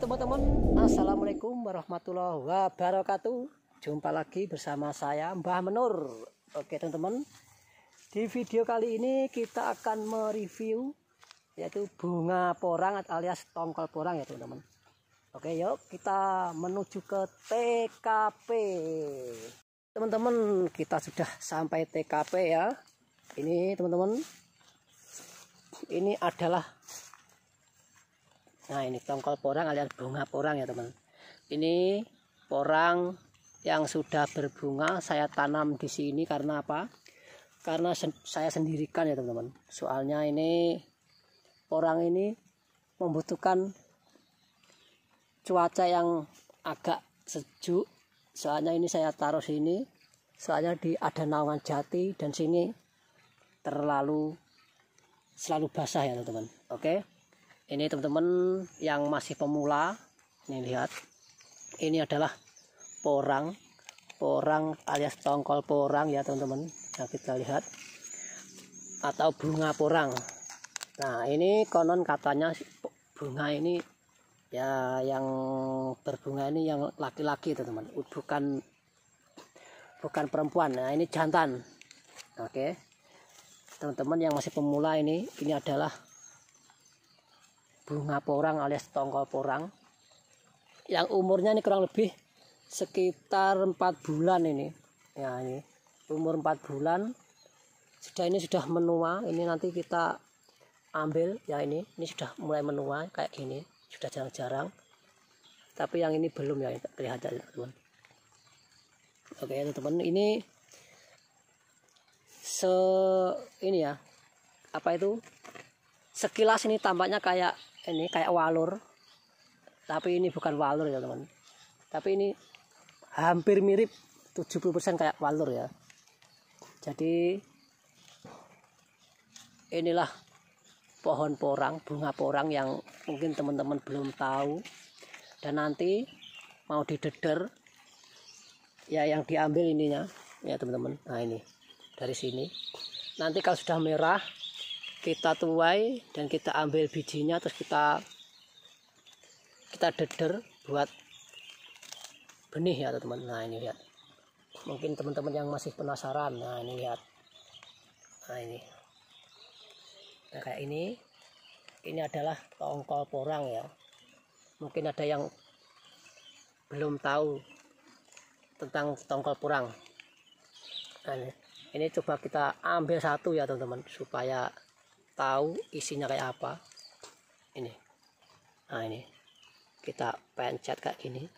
teman-teman Assalamualaikum warahmatullahi wabarakatuh Jumpa lagi bersama saya Mbah Menur Oke teman-teman Di video kali ini kita akan mereview Yaitu bunga porang alias tongkol porang ya teman-teman Oke yuk kita menuju ke TKP Teman-teman kita sudah sampai TKP ya Ini teman-teman Ini adalah nah ini tongkol porang alias bunga porang ya teman ini porang yang sudah berbunga saya tanam di sini karena apa karena sen saya sendirikan ya teman-teman soalnya ini porang ini membutuhkan cuaca yang agak sejuk soalnya ini saya taruh sini soalnya di ada naungan jati dan sini terlalu selalu basah ya teman-teman oke okay? ini teman-teman yang masih pemula ini lihat ini adalah porang porang alias tongkol porang ya teman-teman yang nah, kita lihat atau bunga porang nah ini konon katanya bunga ini ya yang berbunga ini yang laki-laki teman-teman bukan bukan perempuan nah ini jantan oke teman-teman yang masih pemula ini ini adalah bunga porang alias tongkol porang yang umurnya ini kurang lebih sekitar 4 bulan ini ya ini umur 4 bulan sudah ini sudah menua ini nanti kita ambil ya ini ini sudah mulai menua kayak gini sudah jarang-jarang tapi yang ini belum ya kelihatan ya, teman oke ya teman ini se ini ya apa itu sekilas ini tampaknya kayak ini kayak walur tapi ini bukan walur ya teman tapi ini hampir mirip 70% kayak walur ya jadi inilah pohon porang bunga porang yang mungkin teman-teman belum tahu dan nanti mau dideder ya yang diambil ininya ya teman-teman nah ini dari sini nanti kalau sudah merah kita tuai dan kita ambil bijinya terus kita kita deder buat benih ya teman-teman nah ini lihat mungkin teman-teman yang masih penasaran nah ini lihat nah ini nah kayak ini ini adalah tongkol porang ya mungkin ada yang belum tahu tentang tongkol porang nah ini, ini coba kita ambil satu ya teman-teman supaya tahu isinya kayak apa ini nah ini kita pencet kayak gini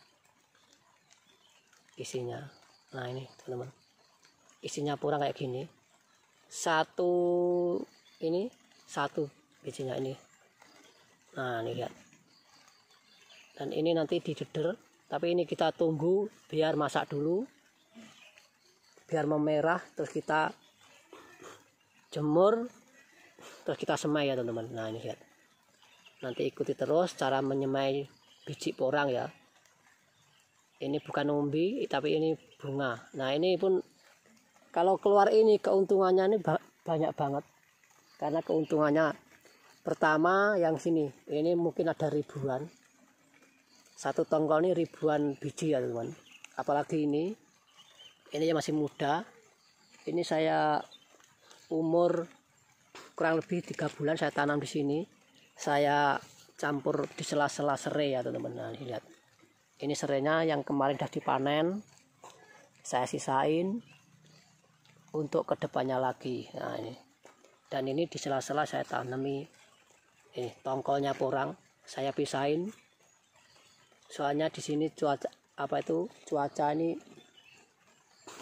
isinya nah ini teman-teman isinya pura kayak gini satu ini satu isinya ini nah ini lihat dan ini nanti dideder tapi ini kita tunggu biar masak dulu biar memerah terus kita jemur terus kita semai ya teman-teman nah ini lihat nanti ikuti terus cara menyemai biji porang ya ini bukan umbi tapi ini bunga nah ini pun kalau keluar ini keuntungannya ini banyak banget karena keuntungannya pertama yang sini ini mungkin ada ribuan satu tongkol ini ribuan biji ya teman apalagi ini ini masih muda ini saya umur kurang lebih tiga bulan saya tanam di sini saya campur di sela-sela serai ya teman-teman nah, lihat ini serainya yang kemarin sudah dipanen saya sisain untuk kedepannya lagi nah ini dan ini di sela-sela saya tanami ini tongkolnya porang saya pisahin soalnya di sini cuaca apa itu cuaca ini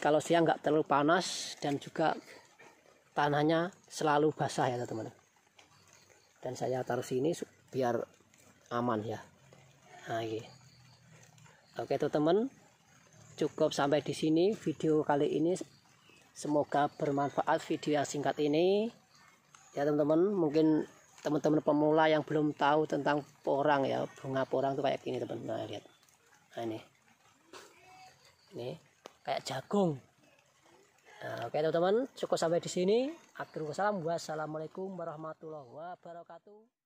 kalau siang nggak terlalu panas dan juga tanahnya selalu basah ya teman-teman dan saya taruh sini biar aman ya nah, iya. oke teman-teman cukup sampai di sini video kali ini semoga bermanfaat video yang singkat ini ya teman-teman mungkin teman-teman pemula yang belum tahu tentang porang ya bunga porang itu kayak gini teman-teman nah, lihat nah ini ini kayak jagung Nah, oke teman-teman, cukup sampai di sini. Akhirnya, salam, Wassalamualaikum warahmatullahi wabarakatuh.